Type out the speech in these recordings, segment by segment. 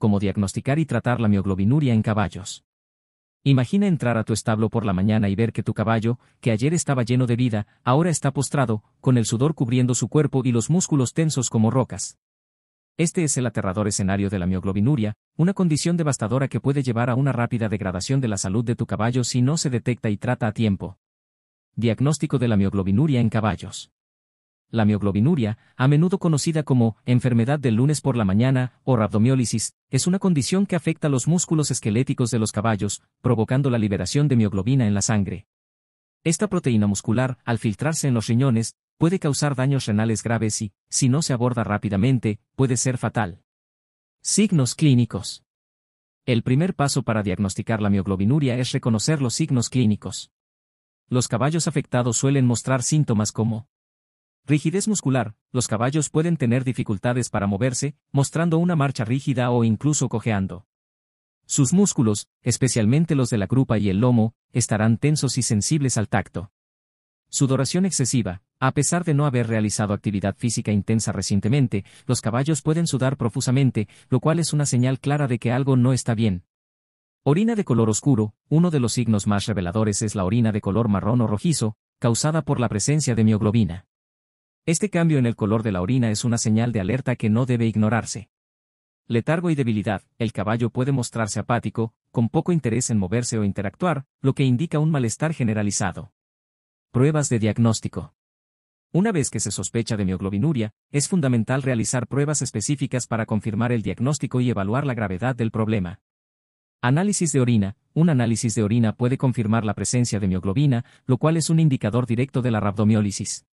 como diagnosticar y tratar la mioglobinuria en caballos. Imagina entrar a tu establo por la mañana y ver que tu caballo, que ayer estaba lleno de vida, ahora está postrado, con el sudor cubriendo su cuerpo y los músculos tensos como rocas. Este es el aterrador escenario de la mioglobinuria, una condición devastadora que puede llevar a una rápida degradación de la salud de tu caballo si no se detecta y trata a tiempo. Diagnóstico de la mioglobinuria en caballos. La mioglobinuria, a menudo conocida como enfermedad del lunes por la mañana o rhabdomiólisis, es una condición que afecta los músculos esqueléticos de los caballos, provocando la liberación de mioglobina en la sangre. Esta proteína muscular, al filtrarse en los riñones, puede causar daños renales graves y, si no se aborda rápidamente, puede ser fatal. Signos clínicos. El primer paso para diagnosticar la mioglobinuria es reconocer los signos clínicos. Los caballos afectados suelen mostrar síntomas como Rigidez muscular. Los caballos pueden tener dificultades para moverse, mostrando una marcha rígida o incluso cojeando. Sus músculos, especialmente los de la grupa y el lomo, estarán tensos y sensibles al tacto. Sudoración excesiva. A pesar de no haber realizado actividad física intensa recientemente, los caballos pueden sudar profusamente, lo cual es una señal clara de que algo no está bien. Orina de color oscuro, uno de los signos más reveladores es la orina de color marrón o rojizo, causada por la presencia de mioglobina. Este cambio en el color de la orina es una señal de alerta que no debe ignorarse. Letargo y debilidad, el caballo puede mostrarse apático, con poco interés en moverse o interactuar, lo que indica un malestar generalizado. Pruebas de diagnóstico. Una vez que se sospecha de mioglobinuria, es fundamental realizar pruebas específicas para confirmar el diagnóstico y evaluar la gravedad del problema. Análisis de orina. Un análisis de orina puede confirmar la presencia de mioglobina, lo cual es un indicador directo de la rabdomiólisis.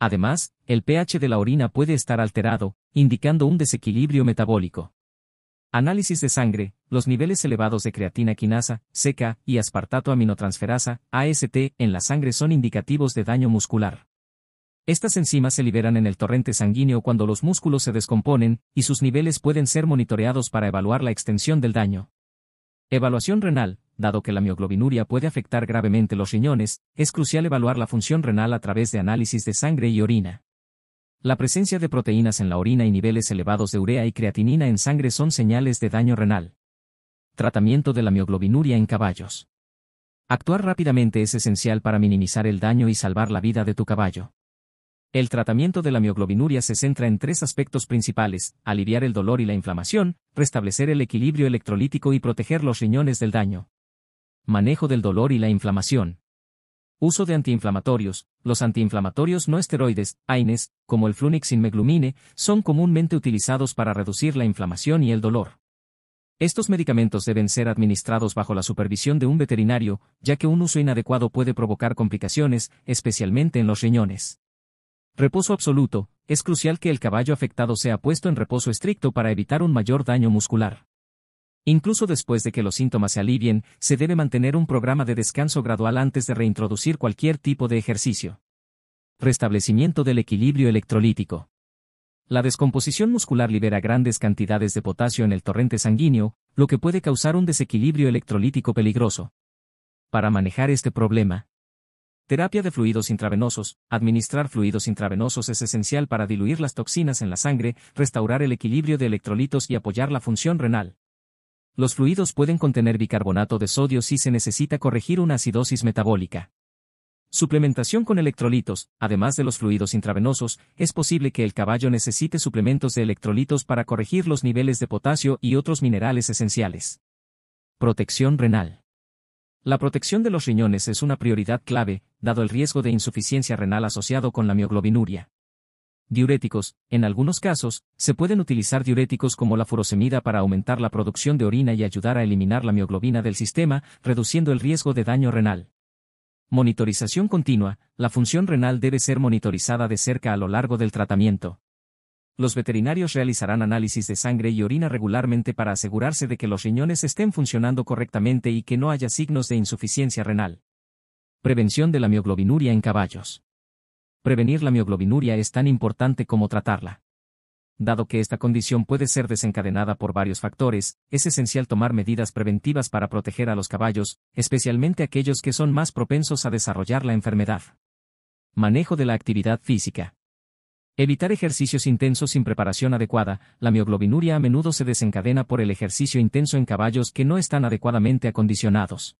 Además, el pH de la orina puede estar alterado, indicando un desequilibrio metabólico. Análisis de sangre, los niveles elevados de creatina quinasa, seca, y aspartato aminotransferasa, AST, en la sangre son indicativos de daño muscular. Estas enzimas se liberan en el torrente sanguíneo cuando los músculos se descomponen, y sus niveles pueden ser monitoreados para evaluar la extensión del daño. Evaluación renal, dado que la mioglobinuria puede afectar gravemente los riñones, es crucial evaluar la función renal a través de análisis de sangre y orina. La presencia de proteínas en la orina y niveles elevados de urea y creatinina en sangre son señales de daño renal. Tratamiento de la mioglobinuria en caballos. Actuar rápidamente es esencial para minimizar el daño y salvar la vida de tu caballo. El tratamiento de la mioglobinuria se centra en tres aspectos principales, aliviar el dolor y la inflamación, restablecer el equilibrio electrolítico y proteger los riñones del daño manejo del dolor y la inflamación. Uso de antiinflamatorios. Los antiinflamatorios no esteroides, AINES, como el flunixin meglumine, son comúnmente utilizados para reducir la inflamación y el dolor. Estos medicamentos deben ser administrados bajo la supervisión de un veterinario, ya que un uso inadecuado puede provocar complicaciones, especialmente en los riñones. Reposo absoluto. Es crucial que el caballo afectado sea puesto en reposo estricto para evitar un mayor daño muscular. Incluso después de que los síntomas se alivien, se debe mantener un programa de descanso gradual antes de reintroducir cualquier tipo de ejercicio. Restablecimiento del equilibrio electrolítico. La descomposición muscular libera grandes cantidades de potasio en el torrente sanguíneo, lo que puede causar un desequilibrio electrolítico peligroso. Para manejar este problema, terapia de fluidos intravenosos, administrar fluidos intravenosos es esencial para diluir las toxinas en la sangre, restaurar el equilibrio de electrolitos y apoyar la función renal. Los fluidos pueden contener bicarbonato de sodio si se necesita corregir una acidosis metabólica. Suplementación con electrolitos, además de los fluidos intravenosos, es posible que el caballo necesite suplementos de electrolitos para corregir los niveles de potasio y otros minerales esenciales. Protección renal. La protección de los riñones es una prioridad clave, dado el riesgo de insuficiencia renal asociado con la mioglobinuria. Diuréticos. En algunos casos, se pueden utilizar diuréticos como la furosemida para aumentar la producción de orina y ayudar a eliminar la mioglobina del sistema, reduciendo el riesgo de daño renal. Monitorización continua. La función renal debe ser monitorizada de cerca a lo largo del tratamiento. Los veterinarios realizarán análisis de sangre y orina regularmente para asegurarse de que los riñones estén funcionando correctamente y que no haya signos de insuficiencia renal. Prevención de la mioglobinuria en caballos prevenir la mioglobinuria es tan importante como tratarla. Dado que esta condición puede ser desencadenada por varios factores, es esencial tomar medidas preventivas para proteger a los caballos, especialmente aquellos que son más propensos a desarrollar la enfermedad. Manejo de la actividad física. Evitar ejercicios intensos sin preparación adecuada, la mioglobinuria a menudo se desencadena por el ejercicio intenso en caballos que no están adecuadamente acondicionados.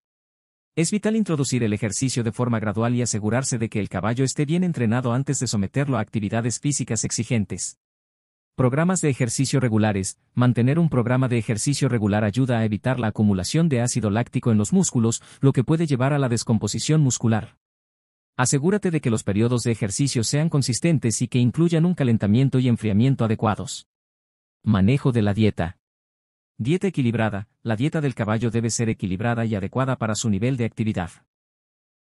Es vital introducir el ejercicio de forma gradual y asegurarse de que el caballo esté bien entrenado antes de someterlo a actividades físicas exigentes. Programas de ejercicio regulares. Mantener un programa de ejercicio regular ayuda a evitar la acumulación de ácido láctico en los músculos, lo que puede llevar a la descomposición muscular. Asegúrate de que los periodos de ejercicio sean consistentes y que incluyan un calentamiento y enfriamiento adecuados. Manejo de la dieta. Dieta equilibrada. La dieta del caballo debe ser equilibrada y adecuada para su nivel de actividad.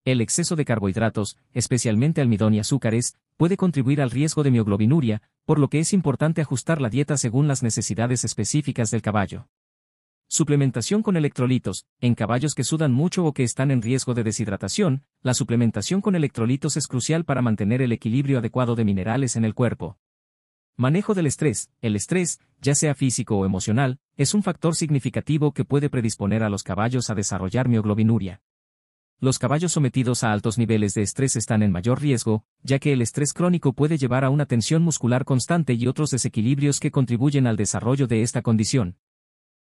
El exceso de carbohidratos, especialmente almidón y azúcares, puede contribuir al riesgo de mioglobinuria, por lo que es importante ajustar la dieta según las necesidades específicas del caballo. Suplementación con electrolitos. En caballos que sudan mucho o que están en riesgo de deshidratación, la suplementación con electrolitos es crucial para mantener el equilibrio adecuado de minerales en el cuerpo. Manejo del estrés. El estrés ya sea físico o emocional, es un factor significativo que puede predisponer a los caballos a desarrollar mioglobinuria. Los caballos sometidos a altos niveles de estrés están en mayor riesgo, ya que el estrés crónico puede llevar a una tensión muscular constante y otros desequilibrios que contribuyen al desarrollo de esta condición.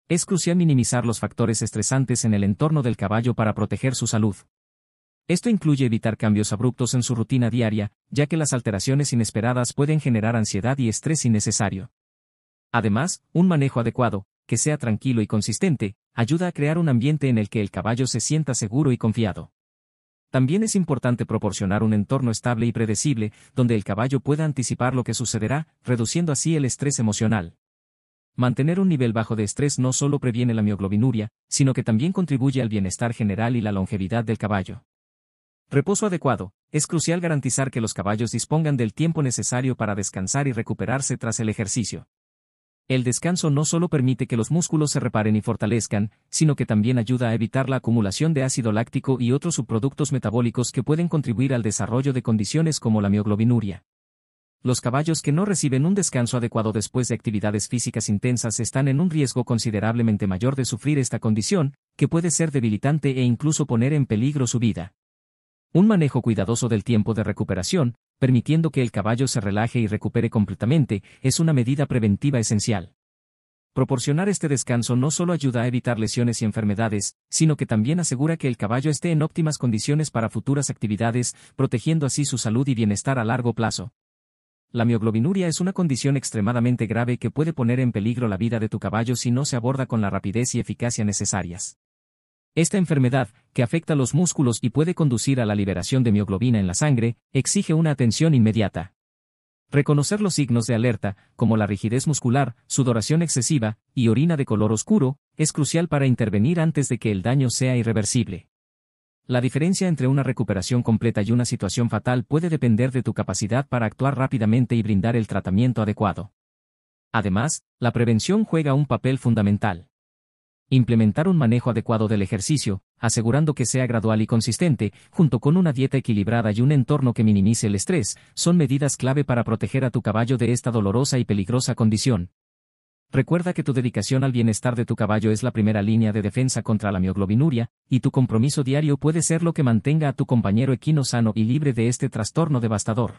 Es crucial minimizar los factores estresantes en el entorno del caballo para proteger su salud. Esto incluye evitar cambios abruptos en su rutina diaria, ya que las alteraciones inesperadas pueden generar ansiedad y estrés innecesario. Además, un manejo adecuado, que sea tranquilo y consistente, ayuda a crear un ambiente en el que el caballo se sienta seguro y confiado. También es importante proporcionar un entorno estable y predecible, donde el caballo pueda anticipar lo que sucederá, reduciendo así el estrés emocional. Mantener un nivel bajo de estrés no solo previene la mioglobinuria, sino que también contribuye al bienestar general y la longevidad del caballo. Reposo adecuado. Es crucial garantizar que los caballos dispongan del tiempo necesario para descansar y recuperarse tras el ejercicio. El descanso no solo permite que los músculos se reparen y fortalezcan, sino que también ayuda a evitar la acumulación de ácido láctico y otros subproductos metabólicos que pueden contribuir al desarrollo de condiciones como la mioglobinuria. Los caballos que no reciben un descanso adecuado después de actividades físicas intensas están en un riesgo considerablemente mayor de sufrir esta condición, que puede ser debilitante e incluso poner en peligro su vida. Un manejo cuidadoso del tiempo de recuperación, permitiendo que el caballo se relaje y recupere completamente, es una medida preventiva esencial. Proporcionar este descanso no solo ayuda a evitar lesiones y enfermedades, sino que también asegura que el caballo esté en óptimas condiciones para futuras actividades, protegiendo así su salud y bienestar a largo plazo. La mioglobinuria es una condición extremadamente grave que puede poner en peligro la vida de tu caballo si no se aborda con la rapidez y eficacia necesarias. Esta enfermedad, que afecta los músculos y puede conducir a la liberación de mioglobina en la sangre, exige una atención inmediata. Reconocer los signos de alerta, como la rigidez muscular, sudoración excesiva y orina de color oscuro, es crucial para intervenir antes de que el daño sea irreversible. La diferencia entre una recuperación completa y una situación fatal puede depender de tu capacidad para actuar rápidamente y brindar el tratamiento adecuado. Además, la prevención juega un papel fundamental. Implementar un manejo adecuado del ejercicio, asegurando que sea gradual y consistente, junto con una dieta equilibrada y un entorno que minimice el estrés, son medidas clave para proteger a tu caballo de esta dolorosa y peligrosa condición. Recuerda que tu dedicación al bienestar de tu caballo es la primera línea de defensa contra la mioglobinuria, y tu compromiso diario puede ser lo que mantenga a tu compañero equino sano y libre de este trastorno devastador.